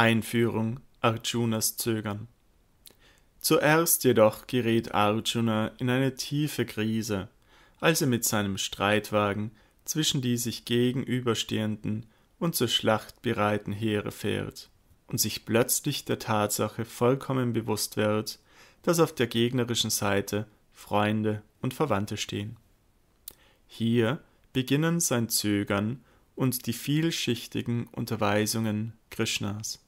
Einführung Arjunas Zögern. Zuerst jedoch gerät Arjuna in eine tiefe Krise, als er mit seinem Streitwagen zwischen die sich gegenüberstehenden und zur Schlacht bereiten Heere fährt und sich plötzlich der Tatsache vollkommen bewusst wird, dass auf der gegnerischen Seite Freunde und Verwandte stehen. Hier beginnen sein Zögern und die vielschichtigen Unterweisungen Krishnas.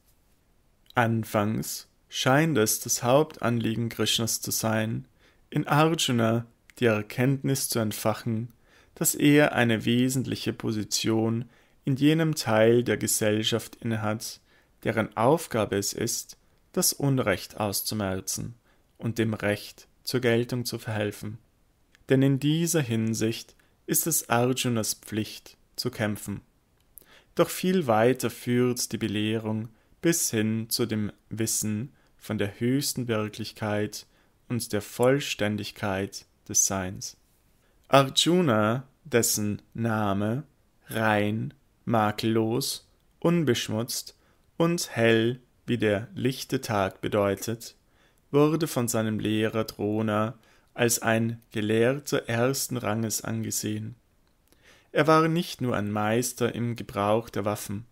Anfangs scheint es das Hauptanliegen Krishnas zu sein, in Arjuna die Erkenntnis zu entfachen, dass er eine wesentliche Position in jenem Teil der Gesellschaft innehat, deren Aufgabe es ist, das Unrecht auszumerzen und dem Recht zur Geltung zu verhelfen. Denn in dieser Hinsicht ist es Arjunas Pflicht zu kämpfen. Doch viel weiter führt die Belehrung bis hin zu dem Wissen von der höchsten Wirklichkeit und der Vollständigkeit des Seins. Arjuna, dessen Name rein, makellos, unbeschmutzt und hell wie der lichte Tag bedeutet, wurde von seinem Lehrer Drona als ein Gelehrter ersten Ranges angesehen. Er war nicht nur ein Meister im Gebrauch der Waffen,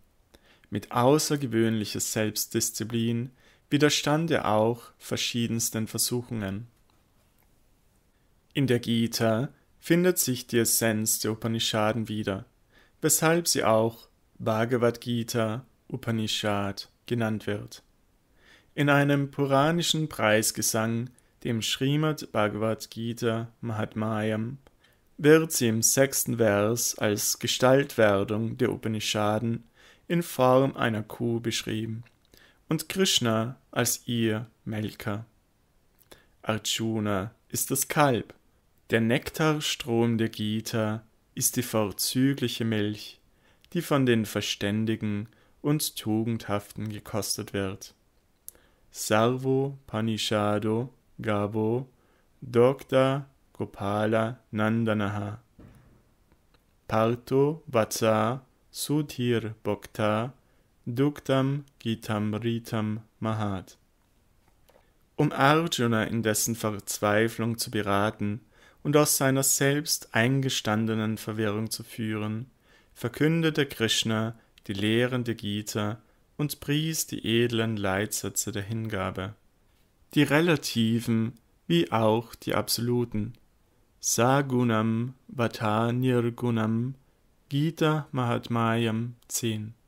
mit außergewöhnlicher Selbstdisziplin widerstand er auch verschiedensten Versuchungen. In der Gita findet sich die Essenz der Upanishaden wieder, weshalb sie auch Bhagavad Gita Upanishad genannt wird. In einem puranischen Preisgesang, dem Srimad Bhagavad Gita Mahatmayam, wird sie im sechsten Vers als Gestaltwerdung der Upanishaden in Form einer Kuh beschrieben und Krishna als ihr Melker. Arjuna ist das Kalb. Der Nektarstrom der Gita ist die vorzügliche Milch, die von den Verständigen und Tugendhaften gekostet wird. Sarvo Panishado Gabo Dogda Gopala Nandanaha Parto Vatsa Sudhir Bhokta Duktam Gitam Ritam Mahat. Um Arjuna in dessen Verzweiflung zu beraten und aus seiner selbst eingestandenen Verwirrung zu führen, verkündete Krishna die Lehren der Gita und pries die edlen Leitsätze der Hingabe, die relativen wie auch die absoluten. Sagunam Vata Nirgunam Gita Mahatmayam 10